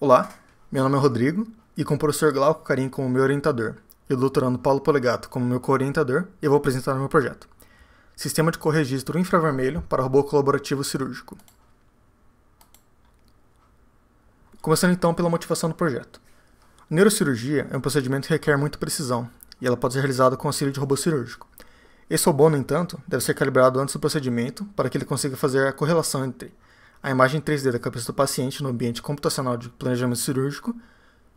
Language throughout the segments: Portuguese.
Olá, meu nome é Rodrigo e com o professor Glauco Carim como meu orientador e o doutorando Paulo Polegato como meu co-orientador, eu vou apresentar o meu projeto. Sistema de corregistro infravermelho para robô colaborativo cirúrgico. Começando então pela motivação do projeto. neurocirurgia é um procedimento que requer muita precisão e ela pode ser realizada com auxílio de robô cirúrgico. Esse robô, no entanto, deve ser calibrado antes do procedimento para que ele consiga fazer a correlação entre a imagem 3D da cabeça do paciente no ambiente computacional de planejamento cirúrgico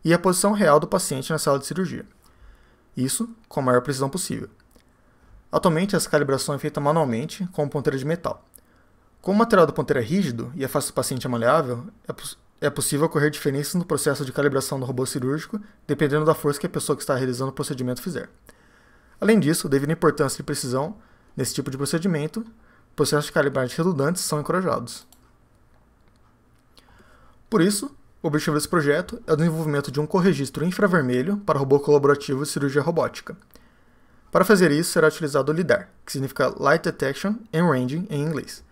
e a posição real do paciente na sala de cirurgia. Isso com a maior precisão possível. Atualmente, essa calibração é feita manualmente com um ponteiro de metal. Como o material do ponteiro é rígido e a face do paciente é maleável, é, poss é possível ocorrer diferenças no processo de calibração do robô cirúrgico, dependendo da força que a pessoa que está realizando o procedimento fizer. Além disso, devido à importância de precisão nesse tipo de procedimento, processos de calibragem redundantes são encorajados. Por isso, o objetivo desse projeto é o desenvolvimento de um corregistro infravermelho para robô colaborativo e cirurgia robótica. Para fazer isso, será utilizado o LIDAR, que significa Light Detection and Ranging em inglês,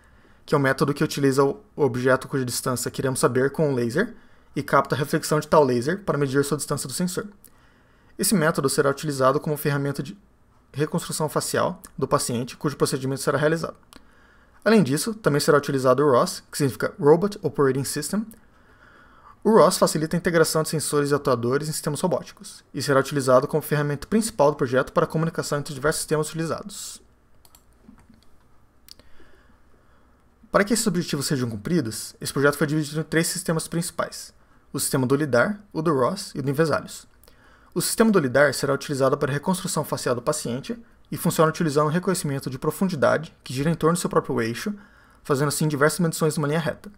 que é um método que utiliza o objeto cuja distância queremos saber com um laser e capta a reflexão de tal laser para medir sua distância do sensor. Esse método será utilizado como ferramenta de reconstrução facial do paciente cujo procedimento será realizado. Além disso, também será utilizado o ROS, que significa Robot Operating System, o ROS facilita a integração de sensores e atuadores em sistemas robóticos, e será utilizado como ferramenta principal do projeto para a comunicação entre diversos sistemas utilizados. Para que esses objetivos sejam cumpridos, esse projeto foi dividido em três sistemas principais: o sistema do LIDAR, o do ROS e o do Invesalius. O sistema do LIDAR será utilizado para a reconstrução facial do paciente e funciona utilizando um reconhecimento de profundidade que gira em torno do seu próprio eixo, fazendo assim diversas medições numa linha reta.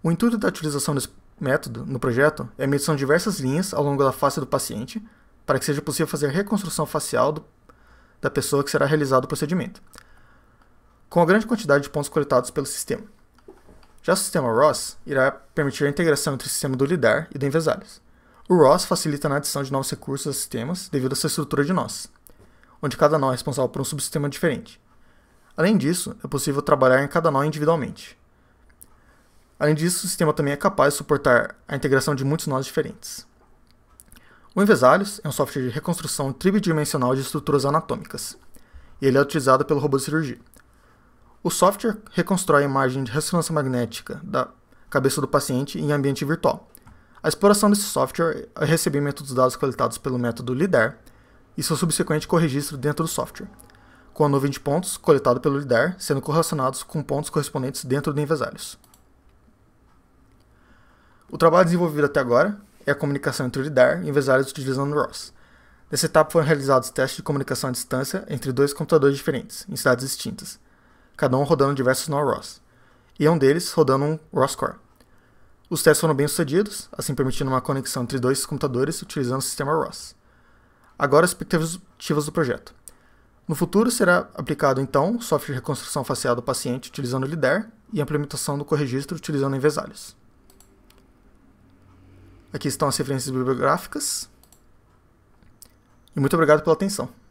O intuito da utilização método no projeto é a medição de diversas linhas ao longo da face do paciente, para que seja possível fazer a reconstrução facial do, da pessoa que será realizado o procedimento, com a grande quantidade de pontos coletados pelo sistema. Já o sistema ROS irá permitir a integração entre o sistema do LIDAR e do Envesalhas. O ROS facilita na adição de novos recursos a sistemas devido à sua estrutura de nós, onde cada nó é responsável por um subsistema diferente. Além disso, é possível trabalhar em cada nó individualmente. Além disso, o sistema também é capaz de suportar a integração de muitos nós diferentes. O Envesalhos é um software de reconstrução tridimensional de estruturas anatômicas, e ele é utilizado pelo robô de cirurgia. O software reconstrói a imagem de ressonância magnética da cabeça do paciente em ambiente virtual. A exploração desse software é o recebimento dos dados coletados pelo método LIDAR e seu subsequente corregistro dentro do software, com a nuvem de pontos coletado pelo LIDAR sendo correlacionados com pontos correspondentes dentro do Envesalhos. O trabalho desenvolvido até agora é a comunicação entre o LIDAR e empresários utilizando o ROS. Nessa etapa foram realizados testes de comunicação à distância entre dois computadores diferentes, em cidades distintas, cada um rodando diversos no-ROS, e é um deles rodando um ROS-Core. Os testes foram bem sucedidos, assim permitindo uma conexão entre dois computadores utilizando o sistema ROS. Agora, as expectativas do projeto. No futuro, será aplicado então software de reconstrução facial do paciente utilizando o LIDAR e a implementação do corregistro utilizando envesalhos. Aqui estão as referências bibliográficas. E muito obrigado pela atenção.